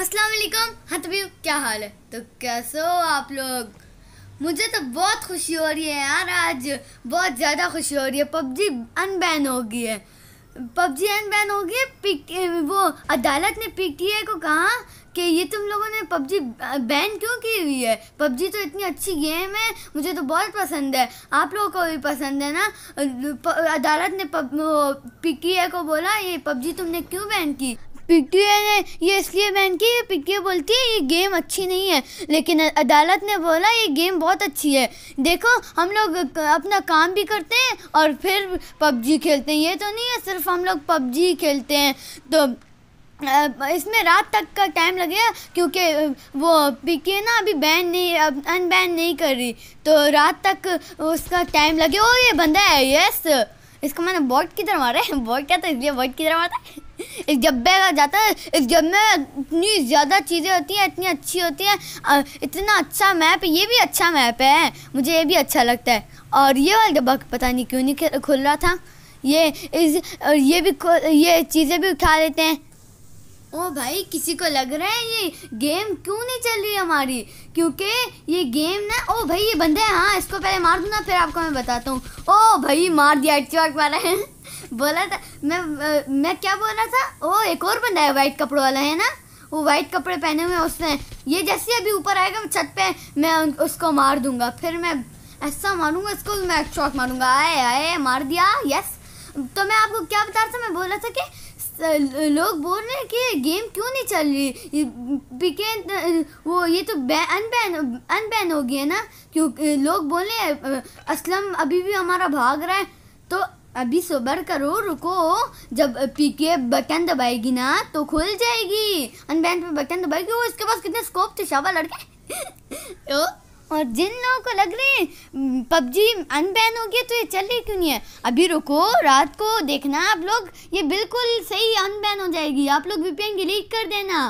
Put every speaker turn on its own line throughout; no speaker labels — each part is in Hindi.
अस्सलाम वालेकुम हाँ तभी क्या हाल है तो कैसे हो आप लोग मुझे तो बहुत खुशी हो रही है यार आज बहुत ज़्यादा खुशी हो रही है पबजी अनबैन हो गई है पबजी अनबैन हो गई है वो अदालत ने पीटीए को कहा कि ये तुम लोगों ने पबजी बैन क्यों की हुई है पबजी तो इतनी अच्छी गेम है मुझे तो बहुत पसंद है आप लोगों को भी पसंद है ना अदालत ने पी टी ए को बोला ये पबजी तुमने क्यों बैन की पिक्की ने ये इसलिए बैन की ये पिक्की बोलती है ये गेम अच्छी नहीं है लेकिन अदालत ने बोला ये गेम बहुत अच्छी है देखो हम लोग अपना काम भी करते हैं और फिर पबजी खेलते हैं ये तो नहीं है सिर्फ हम लोग पबजी खेलते हैं तो इसमें रात तक का टाइम लगेगा क्योंकि वो पीके ना अभी बैन नहीं अब अनबैन नहीं कर रही तो रात तक उसका टाइम लगे ओ ये बंदा है यस इसको मैंने बॉट की तरह मारा है बॉट क्या था इसलिए बॉट की तरह मारता है इस डब्बे का जाता है इस डब्बे में इतनी ज़्यादा चीज़ें होती हैं इतनी अच्छी होती हैं इतना अच्छा मैप ये भी अच्छा मैप है मुझे ये भी अच्छा लगता है और ये वाला डब्बा पता नहीं क्यों नहीं खुल रहा था ये इस और ये भी ये चीज़ें भी उठा लेते हैं ओ भाई किसी को लग रहा है ये गेम क्यों नहीं चल रही हमारी क्योंकि ये गेम ना ओ भाई ये बंदे हैं हाँ इसको पहले मार दूँ ना फिर आपको मैं बताता हूँ ओ भाई मार दिया एक्टिवाट वाला है बोला था मैं मैं क्या बोल रहा था ओ एक और बंदा है वाइट कपड़ों वाला है ना वो वाइट कपड़े पहने हुए उसने ये जैसे अभी ऊपर आएगा छत पे मैं उसको मार दूंगा फिर मैं ऐसा मारूंगा इसको मैं शॉट मारूंगा आए आए मार दिया यस तो मैं आपको क्या बता रहा था मैं बोला था कि लोग बोल रहे हैं कि गेम क्यों नहीं चल रही बिकेन वो ये तो अनबैन अनबैन हो गया है ना क्यों लोग बोल रहे हैं असलम अभी भी हमारा भाग रहा है तो अभी सोबर करो रुको जब पीके बटन दबाएगी ना तो खुल जाएगी अनबैन पे बटन दबाएगी वो इसके पास कितने स्कोप थे शाबा लड़के और जिन लोगों को लग रही पबजी अनबैन हो गया तो ये चल रही क्यों नहीं है अभी रुको रात को देखना आप लोग ये बिल्कुल सही अनबैन हो जाएगी आप लोग वीपीएन की लीक कर देना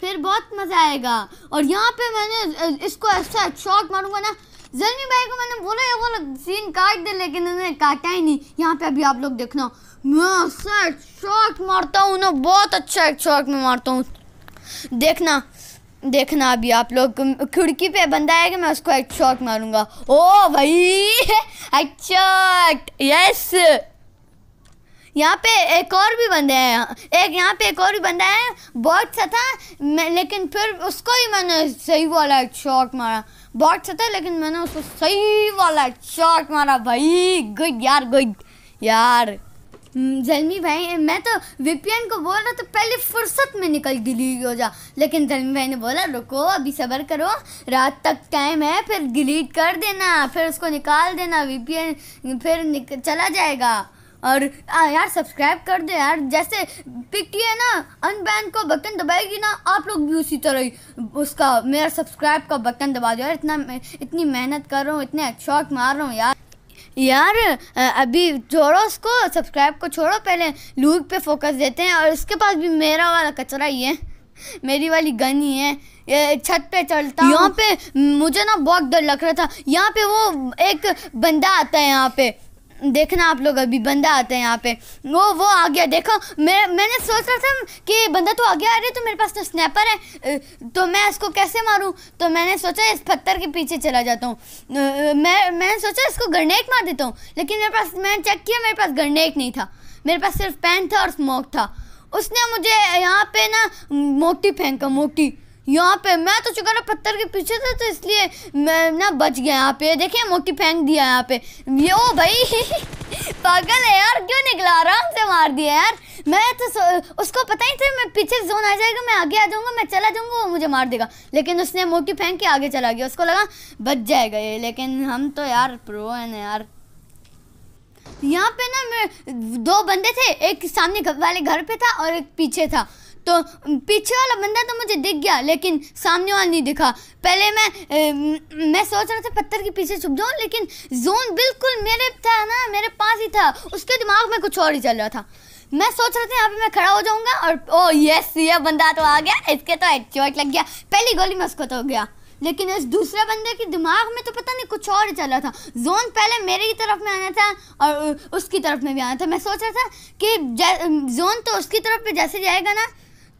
फिर बहुत मज़ा आएगा और यहाँ पे मैंने इसको ऐसा शॉट मारूंगा ना जर्मी भाई को मैंने बोला ये वो लोग सीन काट दे लेकिन उन्होंने काटा ही नहीं यहाँ पे अभी आप लोग देखना मैं सर शॉट मारता हूँ ना बहुत अच्छा एक शॉट में मारता हूँ देखना देखना अभी आप लोग खिड़की पे बंदा आएगा मैं उसको एक शॉट मारूंगा ओ भाई एक शॉट यस यहाँ पे एक और भी बंदे हैं एक यहाँ पे एक और भी बंदा है बॉट सा था लेकिन फिर उसको ही मैंने सही वाला शॉट मारा बॉट सा था लेकिन मैंने उसको सही वाला शॉट मारा भाई गुड यार गुड यार हम्म, जलमी भाई मैं तो वीपीएन को बोल रहा तो पहले फुर्सत में निकल गिलीट हो जा लेकिन जलमी भाई ने बोला रुको अभी सबर करो रात तक टाइम है फिर डिलीट कर देना फिर उसको निकाल देना वीपीएन फिर निक, चला जाएगा और आ, यार सब्सक्राइब कर दे यार जैसे पिकी है ना अनबैन को बटन दबाएगी ना आप लोग भी उसी तरह ही उसका मेरा सब्सक्राइब का बटन दबा दो यार इतना इतनी मेहनत कर रहा हूँ इतने शौक मार रहा हूँ यार यार अभी छोड़ो उसको सब्सक्राइब को छोड़ो पहले लूक पे फोकस देते हैं और उसके पास भी मेरा वाला कचरा ही है मेरी वाली गन ही है ये छत पे चलता यहाँ पे मुझे ना बहुत डर लग रहा था यहाँ पे वो एक बंदा आता है यहाँ पे देखना आप लोग अभी बंदा आता है यहाँ पे वो वो आ गया देखो मैं मैंने सोच रहा था कि बंदा तो आ गया अरे तो मेरे पास तो स्नैपर है तो मैं इसको कैसे मारूँ तो मैंने सोचा इस पत्थर के पीछे चला जाता हूँ मैं मैंने सोचा इसको गर्नेक मार देता हूँ लेकिन मेरे पास मैंने चेक किया मेरे पास गर्नेक नहीं था मेरे पास सिर्फ पेन था और स्मोक था उसने मुझे यहाँ पे ना मोटी फेंका मोटी यहाँ पे मैं तो चुका ना पत्थर के पीछे था तो इसलिए मैं ना बच गया यहाँ पे देखिए मोटी फेंक दिया यहाँ पे ये ओ भाई पागल है यार क्यों निकला आराम से मार दिया यार मैं तो उसको पता ही था मैं पीछे जोन आ जाएगा मैं आगे आ जाऊंगा मैं चला जाऊंगा वो मुझे मार देगा लेकिन उसने मोटी फेंक के आगे चला गया उसको लगा बच जाएगा ये लेकिन हम तो यार प्रो ना यार यहाँ पे ना दो बंदे थे एक सामने वाले घर पे था और एक पीछे था तो पीछे वाला बंदा तो मुझे दिख गया लेकिन सामने वाला नहीं दिखा पहले मैं ए, मैं सोच रहा था पत्थर के पीछे छुप जाऊँ लेकिन जोन बिल्कुल मेरे था ना मेरे पास ही था उसके दिमाग में कुछ और ही चल रहा था मैं सोच रहा था यहाँ पे मैं खड़ा हो जाऊंगा और ओ यस ये बंदा तो आ गया इसके तो चोट लग गया पहली गोली में उसको तो गया लेकिन इस दूसरे बंदे के दिमाग में तो पता नहीं कुछ और चल रहा था जोन पहले मेरे ही तरफ में आना था और उसकी तरफ में भी आना था मैं सोच रहा था कि जोन तो उसकी तरफ पे जैसे जाएगा ना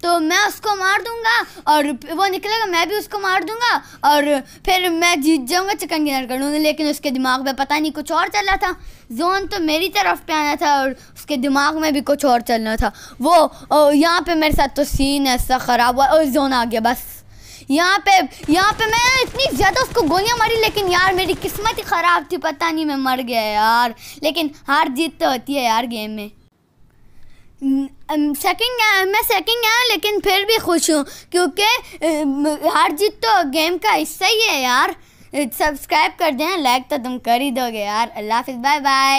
तो मैं उसको मार दूंगा और वो निकलेगा मैं भी उसको मार दूंगा और फिर मैं जीत जाऊंगा चिकन डिनर करूँगा लेकिन उसके दिमाग में पता नहीं कुछ और चल रहा था जोन तो मेरी तरफ पे आना था और उसके दिमाग में भी कुछ और चलना था वो यहाँ पे मेरे साथ तो सीन ऐसा ख़राब हुआ और जोन आ गया बस यहाँ पे यहाँ पे मैं इतनी ज़्यादा उसको गोलियाँ मारी लेकिन यार मेरी किस्मत ही ख़राब थी पता नहीं मैं मर गया यार लेकिन हार जीत तो होती है यार गेम में सेकंड मैं सेकंड आया लेकिन फिर भी खुश हूँ क्योंकि हार जीत तो गेम का हिस्सा ही है यार सब्सक्राइब कर दें लाइक तो तुम कर ही दोगे यार अल्लाह हाफिज़ बाय बाय